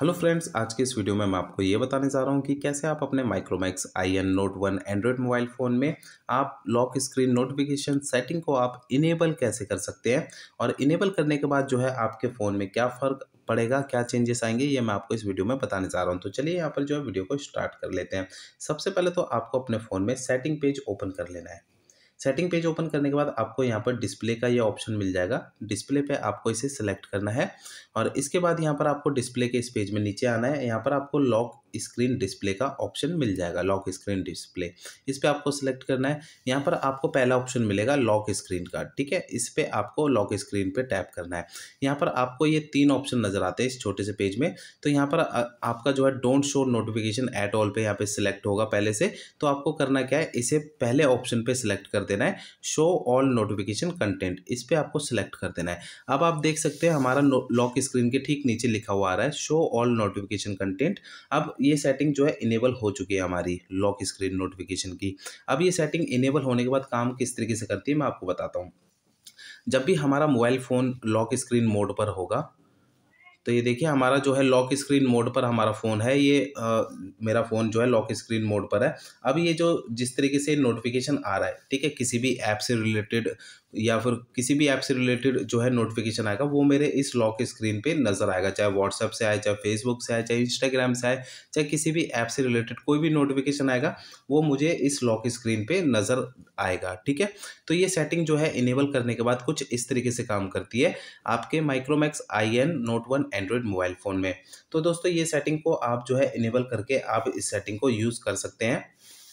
hello friends आज के इस वीडियो में मैं आपको ये बताने जा रहा हूँ कि कैसे आप अपने Micromax I N note one Android mobile phone में आप लॉक स्क्रीन नोटिफिकेशन सेटिंग को आप इनेबल कैसे कर सकते हैं और इनेबल करने के बाद जो है आपके फ़ोन में क्या फ़र्क पड़ेगा क्या चेंजेस आएंगे ये मैं आपको इस वीडियो में बताने जा रहा हूँ तो चलिए यहाँ पर जो है वीडियो को स्टार्ट कर लेते हैं सबसे पहले तो आपको अपने फ़ोन में सेटिंग पेज ओपन कर लेना है सेटिंग पेज ओपन करने के बाद आपको यहाँ पर डिस्प्ले का ये ऑप्शन मिल जाएगा डिस्प्ले पे आपको इसे सिलेक्ट करना है और इसके बाद यहाँ पर आपको डिस्प्ले के इस पेज में नीचे आना है यहाँ पर आपको लॉक स्क्रीन डिस्प्ले का ऑप्शन मिल जाएगा लॉक स्क्रीन डिस्प्ले इस पर आपको सिलेक्ट करना है यहाँ पर आपको पहला ऑप्शन मिलेगा लॉक स्क्रीन का ठीक है इस पर आपको लॉक स्क्रीन पर टैप करना है यहाँ पर आपको ये तीन ऑप्शन नज़र आते हैं इस छोटे से पेज में तो यहाँ पर आपका जो है don't show notification at all पर यहाँ पर सिलेक्ट होगा पहले से तो आपको करना क्या है इसे पहले ऑप्शन पर सिलेक्ट कर देना है शो ऑल नोटिफिकेशन कंटेंट इस पर आपको सिलेक्ट कर देना है अब आप देख सकते हैं हमारा लॉक स्क्रीन के ठीक नीचे लिखा हुआ आ रहा है शो ऑल नोटिफिकेशन कंटेंट अब ये सेटिंग जो है इनेबल हो चुकी है हमारी लॉक स्क्रीन नोटिफिकेशन की अब ये सेटिंग इनेबल होने के बाद काम किस तरीके से करती है मैं आपको बताता हूँ जब भी हमारा mobile phone lock screen mode पर होगा तो ये देखिए हमारा जो है लॉक स्क्रीन मोड पर हमारा फ़ोन है ये आ, मेरा फ़ोन जो है लॉक स्क्रीन मोड पर है अब ये जो जिस तरीके से नोटिफिकेशन आ रहा है ठीक है किसी भी ऐप से रिलेटेड या फिर किसी भी ऐप से रिलेटेड जो है नोटिफिकेशन आएगा वो मेरे इस लॉक स्क्रीन पे नज़र आएगा चाहे व्हाट्सअप से आए चाहे फेसबुक से आए चाहे इंस्टाग्राम से आए चाहे किसी भी ऐप से रिलेटेड कोई भी नोटिफिकेशन आएगा वो मुझे इस लॉक स्क्रीन पे नज़र आएगा ठीक है तो ये सेटिंग जो है इनेबल करने के बाद कुछ इस तरीके से काम करती है आपके Micromax I N note one Android mobile phone में तो दोस्तों ये सेटिंग को आप जो है इनेबल करके आप इस सेटिंग को यूज़ कर सकते हैं